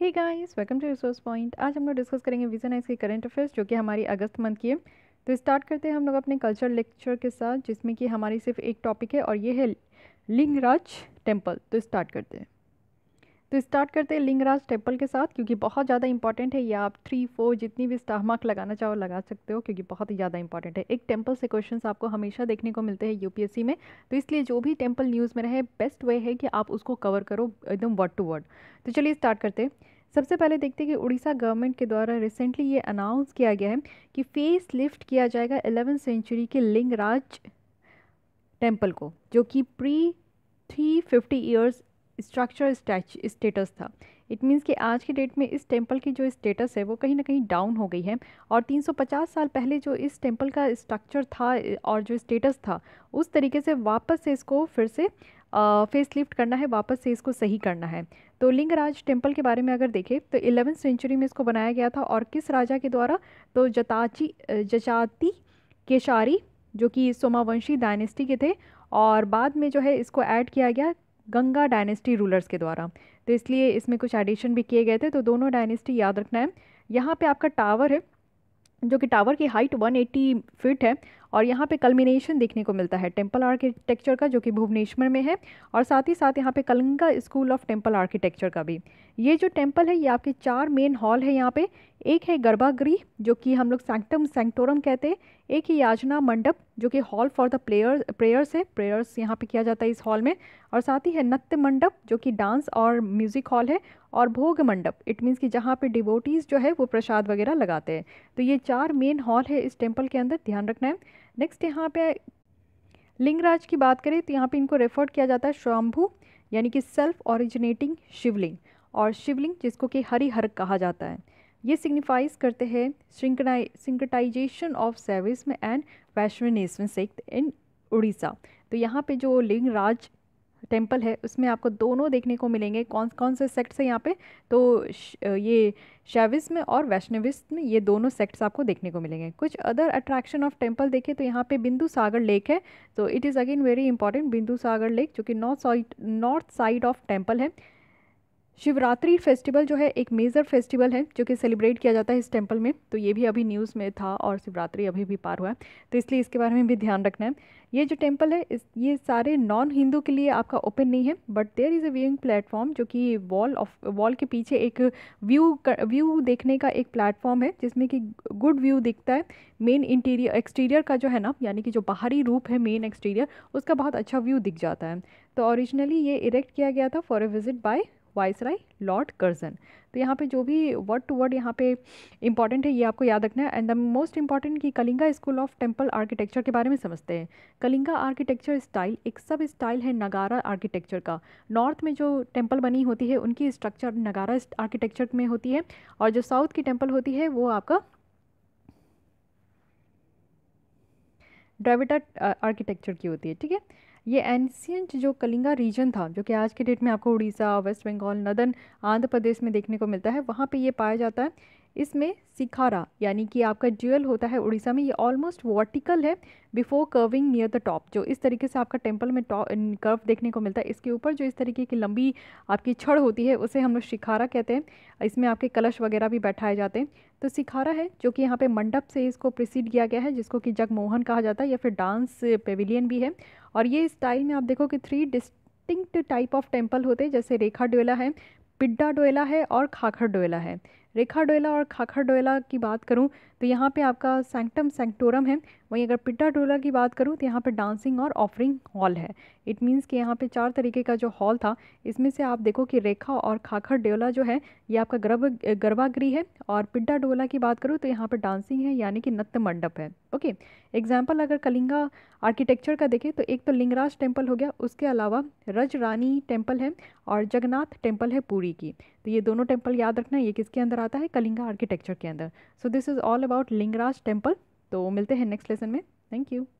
hey guys welcome to resource point आज हम लोग डिस्कस करेंगे विजन आइस की करंट अफेयर्स जो कि हमारी अगस्त मंथ की है तो स्टार्ट करते हैं हम लोग अपने कल्चर लेक्चर के साथ जिसमें कि हमारी सिर्फ एक टॉपिक है और ये है लिंगराज टेम्पल तो स्टार्ट करते हैं तो स्टार्ट करते हैं लिंगराज टेम्पल के साथ क्योंकि बहुत ज़्यादा इंपॉर्टेंट है या आप थ्री फोर जितनी भी स्टार मार्क लगाना चाहो लगा सकते हो क्योंकि बहुत ही ज़्यादा इंपॉर्टेंट है एक टेम्पल से क्वेश्चन आपको हमेशा देखने को मिलते हैं यूपीएससी में तो इसलिए जो भी टेम्पल न्यूज़ में रहे बेस्ट वे है कि आप उसको कवर करो एकदम वर्ड टू वर्ड तो चलिए स्टार्ट करते हैं सबसे पहले देखते हैं कि उड़ीसा गवर्नमेंट के द्वारा रिसेंटली ये अनाउंस किया गया है कि फेस लिफ्ट किया जाएगा एलेवन सेंचुरी के लिंगराज टेम्पल को जो कि pre three fifty years structure status था इट मीन्स कि आज के डेट में इस टेंपल की जो स्टेटस है वो कहीं ना कहीं डाउन हो गई है और 350 साल पहले जो इस टेंपल का स्ट्रक्चर था और जो स्टेटस था उस तरीके से वापस से इसको फिर से फेस लिफ्ट करना है वापस से इसको सही करना है तो लिंगराज टेम्पल के बारे में अगर देखें तो एलेवन सेंचुरी में इसको बनाया गया था और किस राजा के द्वारा तो जताची जचाती केशारी जो कि सोमावंशी डायनेस्टी के थे और बाद में जो है इसको ऐड किया गया गंगा डायनेस्टी रूलर्स के द्वारा तो इसलिए इसमें कुछ एडिशन भी किए गए थे तो दोनों डायनेस्टी याद रखना है यहाँ पे आपका टावर है जो कि टावर की हाइट 180 फीट है और यहाँ पे कलमिनेशन देखने को मिलता है टेम्पल आर्किटेक्चर का जो कि भुवनेश्वर में है और साथ ही साथ यहाँ पे Kalinga school of temple architecture का भी ये जो टेम्पल है ये आपके चार मेन हॉल है यहाँ पे एक है गर्भागृह जो कि हम लोग सैंक्टम सेंक्टोरम कहते हैं एक ही याजना मंडप जो कि hall for the player prayers है प्रेयर्स यहाँ पे किया जाता है इस हॉल में और साथ ही है नृत्य मंडप जो कि डांस और म्यूज़िक हॉल है और भोग मंडप इट मीन्स कि जहाँ पे डिवोटीज़ जो है वो प्रसाद वगैरह लगाते हैं तो ये चार मेन हॉल है इस टेम्पल के अंदर ध्यान रखना है नेक्स्ट यहाँ पे लिंगराज की बात करें तो यहाँ पे इनको रेफर किया जाता है शंभु यानी कि सेल्फ ओरिजिनेटिंग शिवलिंग और शिवलिंग जिसको कि हर कहा जाता है ये सिग्निफाइज करते हैं सिंकटाइजेशन ऑफ सर्विस में and Vaishnavism sect in Orissa तो यहाँ पे जो लिंगराज टेम्पल है उसमें आपको दोनों देखने को मिलेंगे कौन कौन से सेक्ट्स हैं यहाँ पे तो ये में और वैष्णविस्म ये दोनों सेक्ट्स आपको देखने को मिलेंगे कुछ अदर अट्रैक्शन ऑफ टेम्पल देखें तो यहाँ पे बिंदु सागर लेक है तो it is again very important Bindu Sagar lake जो कि north side north side of temple है शिवरात्रि फेस्टिवल जो है एक मेजर फेस्टिवल है जो कि सेलिब्रेट किया जाता है इस टेम्पल में तो ये भी अभी न्यूज़ में था और शिवरात्रि अभी भी पार हुआ है तो इसलिए इसके बारे में भी ध्यान रखना है ये जो टेम्पल है इस ये सारे नॉन हिंदू के लिए आपका ओपन नहीं है but there is a viewing platform जो कि वॉल ऑफ वॉल के पीछे एक व्यू व्यू देखने का एक प्लेटफॉर्म है जिसमें कि गुड व्यू दिखता है मेन इंटीरियर एक्सटीरियर का जो है ना यानी कि जो बाहरी रूप है मेन एक्सटीरियर उसका बहुत अच्छा व्यू दिख जाता है तो ओरिजिनली ये इरेक्ट किया गया था for a visit by viceroy Lord Curzon तो यहाँ पे जो भी वर्ड टू वर्ड यहाँ पे इंपॉर्टेंट है ये आपको याद रखना है एंड द मोस्ट इंपॉर्टेंट कि Kalinga school of temple architecture के बारे में समझते हैं कलिंगा आर्किटेक्चर स्टाइल एक सब स्टाइल है नगारा आर्किटेक्चर का नॉर्थ में जो टेम्पल बनी होती है उनकी स्ट्रक्चर नगारा आर्किटेक्चर में होती है और जो साउथ की टेम्पल होती है वो आपका ड्राइविटा आर्किटेक्चर uh, की होती है ठीक है ये एनसियंट जो कलिंगा रीजन था जो कि आज के डेट में आपको उड़ीसा वेस्ट बंगाल नदन आंध्र प्रदेश में देखने को मिलता है वहाँ पर ये पाया जाता है इसमें सिखारा यानी कि आपका ज्वेल होता है उड़ीसा में ये ऑलमोस्ट वर्टिकल है before curving near the top जो इस तरीके से आपका टेम्पल में कर्व देखने को मिलता है इसके ऊपर जो इस तरीके की लंबी आपकी छड़ होती है उसे हम लोग सिखारा कहते हैं इसमें आपके कलश वगैरह भी बैठाए जाते हैं तो सिखारा है जो कि यहाँ पर मंडप से इसको प्रिसीड किया गया है जिसको कि जगमोहन कहा जाता है या फिर डांस पेविलियन भी है और ये स्टाइल में आप देखो कि three distinct type of temple होते हैं जैसे रेखा डोयला है पिड्डा डोयला है और खाखर डोयला है रेखा डोयला और खाखर डोयला की बात करूँ तो यहाँ पे आपका सैंक्टम सेंक्टोरम है वहीं अगर पिट्टा डोला की बात करूँ तो यहाँ पे डांसिंग और ऑफरिंग हॉल है इट मीन्स कि यहाँ पे चार तरीके का जो हॉल था इसमें से आप देखो कि रेखा और खाखर डोयला जो है ये आपका गर्भ गर्भागृह है और पिड्डा डोला की बात करूँ तो यहाँ पर डांसिंग है यानी कि नत्य मंडप है ओके एग्जाम्पल अगर कलिंगा आर्किटेक्चर का देखें तो एक तो लिंगराज टेम्पल हो गया उसके अलावा रज रानी टेम्पल है और जगन्नाथ टेम्पल है पूरी की तो ये दोनों टेम्पल याद रखना ये किसके अंदर आता है कलिंगा आर्किटेक्चर के अंदर so this is all about Lingaraj temple तो मिलते हैं नेक्स्ट लेसन में थैंक यू